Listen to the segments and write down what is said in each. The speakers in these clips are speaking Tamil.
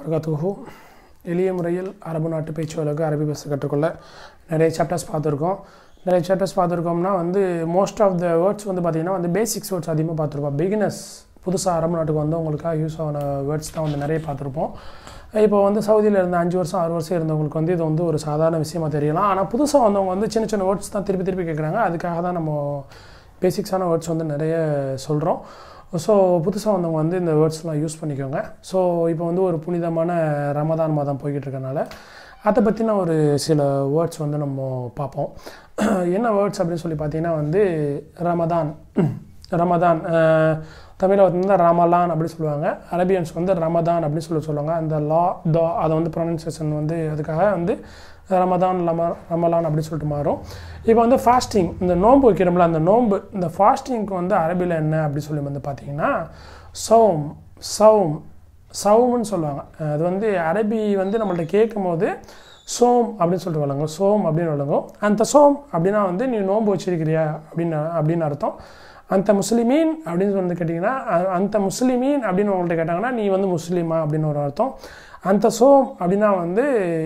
வரகத்துகு எளிய முறையில் அரபு நாட்டு பேச்சு வழக்கு அரபி பேச கற்றுக்கொள்ள நிறைய சாப்டர்ஸ் பார்த்துருக்கோம் நிறைய சாப்டர்ஸ் பார்த்துருக்கோம்னா வந்து மோஸ்ட் ஆஃப் த வேர்ட்ஸ் வந்து பார்த்திங்கன்னா வந்து பேசிக்ஸ் வேர்ட்ஸ் அதிகமாக பார்த்துருப்போம் பிகினஸ் புதுசாக அரபு நாட்டுக்கு வந்து உங்களுக்காக யூஸ் ஆன வேர்ட்ஸ் தான் வந்து நிறைய பார்த்துருப்போம் இப்போ வந்து சவுதியில் இருந்த அஞ்சு வருஷம் ஆறு வருஷம் இருந்தவங்களுக்கு வந்து இது வந்து ஒரு சாதாரண விஷயமாக தெரியலாம் ஆனால் புதுசாக வந்தவங்க வந்து சின்ன சின்ன வேர்ட்ஸ் தான் திருப்பி திருப்பி கேட்குறாங்க அதுக்காக தான் நம்ம பேசிக்ஸான வேர்ட்ஸ் வந்து நிறைய சொல்கிறோம் ஸோ புதுசாக வந்தவங்க வந்து இந்த வேர்ட்ஸ்லாம் யூஸ் பண்ணிக்கோங்க ஸோ இப்போ வந்து ஒரு புனிதமான ரமதான் மாதம் போய்கிட்டு இருக்கனால அதை பற்றின ஒரு சில வேர்ட்ஸ் வந்து நம்ம பார்ப்போம் என்ன வேர்ட்ஸ் அப்படின்னு சொல்லி பார்த்தீங்கன்னா வந்து ரமதான் ரமதான் தமிழில் வந்து ரமலான் அப்படின்னு சொல்லுவாங்க அரபியன்ஸ் வந்து ரமதான் அப்படின்னு சொல்லி சொல்லுவாங்க அந்த லா தோ அதை வந்து ப்ரொனன்சியேஷன் வந்து அதுக்காக வந்து ரமதான் லம ரமலான் அப்படின்னு சொல்லிட்டு மாறும் இப்போ வந்து ஃபாஸ்டிங் இந்த நோன்பு வைக்கிறோம்ல அந்த நோன்பு இந்த ஃபாஸ்டிங்க்கு வந்து அரபியில் என்ன அப்படின்னு சொல்லி வந்து பார்த்தீங்கன்னா சௌம் சௌம் சௌம்னு சொல்லுவாங்க அது வந்து அரபி வந்து நம்மள்ட்ட கேட்கும் போது சோம் அப்படின்னு சொல்லிட்டு வளங்கும் சோம் அப்படின்னு வழங்கும் அந்த சோம் அப்படின்னா வந்து நீ நோன்பு வச்சிருக்கிறியா அப்படின்னு அப்படின்னு அர்த்தம் அந்த முஸ்லீமீன் அப்படின்னு வந்து கேட்டிங்கன்னா அந்த முஸ்லீமீன் அப்படின்னு உங்கள்கிட்ட கேட்டாங்கன்னா நீ வந்து முஸ்லீமா அப்படின்னு ஒரு அர்த்தம் அந்த சோம் அப்படின்னா வந்து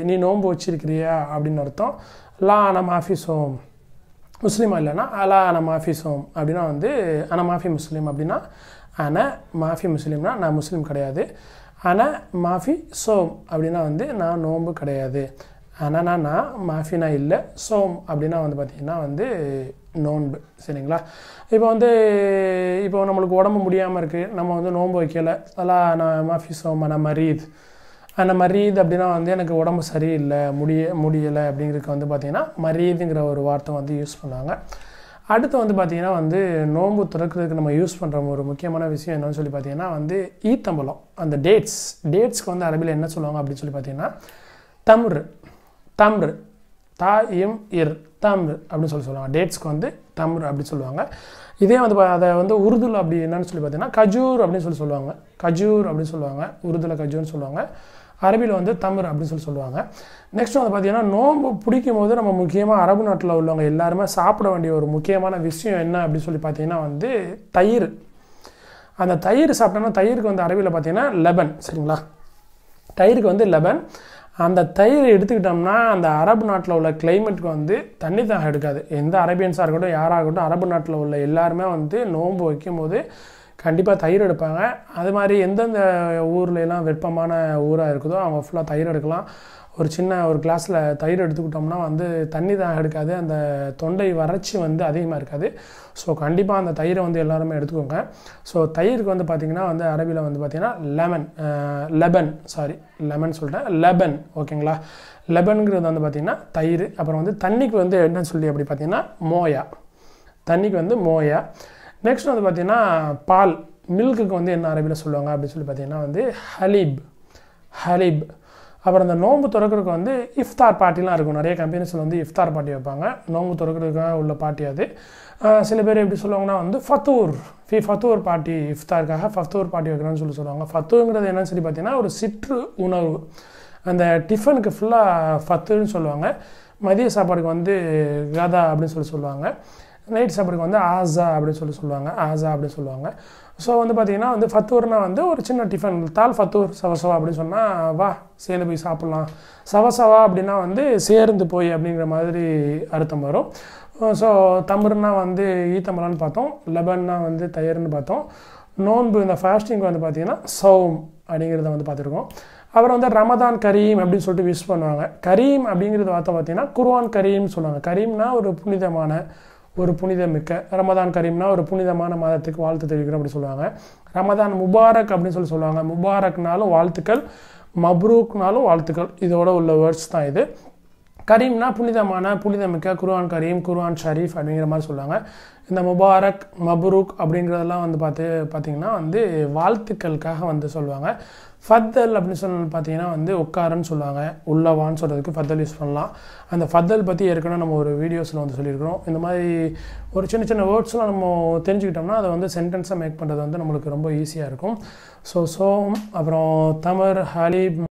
நீ நோன்பு வச்சிருக்கிறியா அப்படின்னு அர்த்தம் லா அனமாஃபி சோம் முஸ்லீமா இல்லைன்னா அலா அனமாஃபி சோம் அப்படின்னா வந்து அனமாஃபி முஸ்லீம் அப்படின்னா அன மாஃபி முஸ்லீம்னா நான் முஸ்லீம் கிடையாது அன மாஃபி சோம் அப்படின்னா வந்து நான் நோன்பு கிடையாது அனனா நான் மாஃபினா இல்லை சோம் அப்படின்னா வந்து பார்த்திங்கன்னா வந்து நோன்பு சரிங்களா இப்போ வந்து இப்போ நம்மளுக்கு உடம்பு முடியாமல் இருக்குது நம்ம வந்து நோன்பு வைக்கலை அதெல்லாம் நான் மாஃபி நான் மரீத் அந்த மரீத் அப்படின்னா வந்து எனக்கு உடம்பு சரியில்லை முடிய முடியலை அப்படிங்கிறதுக்கு வந்து பார்த்திங்கன்னா மரீதுங்கிற ஒரு வார்த்தை வந்து யூஸ் பண்ணுவாங்க அடுத்து வந்து பார்த்திங்கன்னா வந்து நோன்பு திறக்கிறதுக்கு நம்ம யூஸ் பண்ணுற ஒரு முக்கியமான விஷயம் என்னென்னு சொல்லி பார்த்தீங்கன்னா வந்து ஈத்தம்பலம் அந்த டேட்ஸ் டேட்ஸ்க்கு வந்து அரபியில் என்ன சொல்லுவாங்க அப்படின்னு சொல்லி பார்த்தீங்கன்னா தமிர் தமிர் தா இம் இர் தம்ர் அப்படின்னு சொல்லி சொல்லுவாங்க டேட்ஸ்க்கு வந்து தம்ர் அப்படின்னு சொல்லுவாங்க இதே வந்து அதை வந்து உருதுல அப்படி என்னன்னு சொல்லி பார்த்தீங்கன்னா கஜூர் அப்படின்னு சொல்லி சொல்லுவாங்க கஜூர் அப்படின்னு சொல்லுவாங்க உருதுல கஜூர்னு சொல்லுவாங்க அரபியில் வந்து தமிழ் அப்படின்னு சொல்லி சொல்லுவாங்க நெக்ஸ்ட் வந்து பார்த்தீங்கன்னா நோன்பு பிடிக்கும் போது நம்ம முக்கியமாக அரபு நாட்டில் உள்ளவங்க எல்லாருமே சாப்பிட வேண்டிய ஒரு முக்கியமான விஷயம் என்ன அப்படின்னு சொல்லி பார்த்தீங்கன்னா வந்து தயிர் அந்த தயிர் சாப்பிட்டோம்னா தயிருக்கு வந்து அரபியில் பார்த்தீங்கன்னா லெபன் சரிங்களா தயிருக்கு வந்து லெபன் அந்த தயிர் எடுத்துக்கிட்டோம்னா அந்த அரபு நாட்டில் உள்ள கிளைமேட்டுக்கு வந்து தண்ணி தான் எடுக்காது எந்த அரேபியன்ஸாக இருக்கட்டும் யாராக இருக்கட்டும் அரபு நாட்டில் உள்ள எல்லாருமே வந்து நோன்பு வைக்கும் போது கண்டிப்பாக தயிர் எடுப்பாங்க அது மாதிரி எந்தெந்த ஊர்லலாம் வெப்பமான ஊராக இருக்குதோ அவங்க ஃபுல்லாக தயிர் எடுக்கலாம் ஒரு சின்ன ஒரு கிளாஸில் தயிர் எடுத்துக்கிட்டோம்னா வந்து தண்ணி தான் எடுக்காது அந்த தொண்டை வறட்சி வந்து அதிகமாக இருக்காது ஸோ கண்டிப்பாக அந்த தயிரை வந்து எல்லாருமே எடுத்துக்கோங்க ஸோ தயிருக்கு வந்து பார்த்திங்கன்னா வந்து அரபியில் வந்து பார்த்திங்கன்னா லெமன் லெபன் சாரி லெமன் சொல்லிட்டேன் லெபன் ஓகேங்களா லெபனுங்கிறது வந்து பார்த்திங்கன்னா தயிர் அப்புறம் வந்து தண்ணிக்கு வந்து என்னன்னு சொல்லி அப்படி பார்த்திங்கன்னா மோயா தண்ணிக்கு வந்து மோயா நெக்ஸ்ட் வந்து பார்த்திங்கன்னா பால் மில்க்குக்கு வந்து என்ன அரபியில் சொல்லுவாங்க அப்படின்னு சொல்லி பார்த்தீங்கன்னா வந்து ஹலீப் ஹலீப் அப்புறம் அந்த நோம்பு துறக்கிறதுக்கு வந்து இஃப்தார் பார்ட்டிலாம் இருக்கும் நிறைய கம்பெனிஸில் வந்து இஃப்தார் பார்ட்டி வைப்பாங்க நோம்பு திறக்கிறதுக்காக உள்ள பார்ட்டி அது சில பேர் எப்படி சொல்லுவாங்கன்னா வந்து ஃபத்தூர் ஃபி ஃபத்தூர் பார்ட்டி இஃப்தாருக்காக ஃபத்தூர் பார்ட்டி வைக்கிறான்னு சொல்லி சொல்லுவாங்க ஃபத்தூங்கிறது என்னன்னு சொல்லி பார்த்தீங்கன்னா ஒரு சிற்று உணவு அந்த டிஃபனுக்கு ஃபுல்லாக ஃபத்துன்னு சொல்லுவாங்க மதிய சாப்பாடுக்கு வந்து கதா அப்படின்னு சொல்லி சொல்லுவாங்க நைட் சாப்பிடுக்கு வந்து ஆசா அப்படின்னு சொல்லி சொல்லுவாங்க ஆசா அப்படின்னு சொல்லுவாங்க ஸோ வந்து பார்த்திங்கன்னா வந்து ஃபத்தூர்னா வந்து ஒரு சின்ன டிஃபன் தால் ஃபத்தூர் சவசவா அப்படின்னு சொன்னால் வா சேர்ந்து போய் சாப்பிட்லாம் சவசவா அப்படின்னா வந்து சேர்ந்து போய் அப்படிங்கிற மாதிரி அர்த்தம் வரும் ஸோ தம்பர்னா வந்து ஈத்தம்பலான்னு பார்த்தோம் லெபன்னா வந்து தயிர்னு பார்த்தோம் நோன்பு இந்த ஃபாஸ்டிங் வந்து பார்த்திங்கன்னா சௌம் அப்படிங்கிறத வந்து பார்த்துருக்கோம் அப்புறம் வந்து ரமதான் கரீம் அப்படின்னு சொல்லிட்டு விஷ் பண்ணுவாங்க கரீம் அப்படிங்கிறது வார்த்தை பார்த்திங்கன்னா குர்வான் கரீம்னு சொல்லுவாங்க கரீம்னா ஒரு புனிதமான ஒரு புனிதமிக்க ரமதான் கரீம்னா ஒரு புனிதமான மாதத்துக்கு வாழ்த்து தெரிவிக்கிறோம் அப்படின்னு சொல்லுவாங்க ரமதான் முபாரக் அப்படின்னு சொல்லி சொல்லுவாங்க முபாரக்னாலும் வாழ்த்துக்கள் மப்ரூக்னாலும் வாழ்த்துக்கள் இதோட உள்ள வேர்ட்ஸ் தான் இது கரீம்னா புனிதமான புனிதமிக்க குர்ஆன் கரீம் குர்ஆன் ஷரீஃப் அப்படிங்கிற மாதிரி சொல்லுவாங்க இந்த முபாரக் மபரூக் அப்படிங்கிறதெல்லாம் வந்து பார்த்து பார்த்தீங்கன்னா வந்து வாழ்த்துக்களுக்காக வந்து சொல்லுவாங்க ஃபத்தல் அப்படின்னு சொன்ன பார்த்தீங்கன்னா வந்து உட்காருன்னு சொல்லுவாங்க உள்ளவான்னு சொல்கிறதுக்கு ஃபத்தல் யூஸ் பண்ணலாம் அந்த ஃபத்தல் பற்றி ஏற்கனவே நம்ம ஒரு வீடியோஸில் வந்து சொல்லியிருக்கிறோம் இந்த மாதிரி ஒரு சின்ன சின்ன வேர்ட்ஸ்லாம் நம்ம தெரிஞ்சுக்கிட்டோம்னா அதை வந்து சென்டென்ஸாக மேக் பண்ணுறது வந்து நம்மளுக்கு ரொம்ப ஈஸியாக இருக்கும் ஸோ சோம் அப்புறம் தமர் ஹலீப்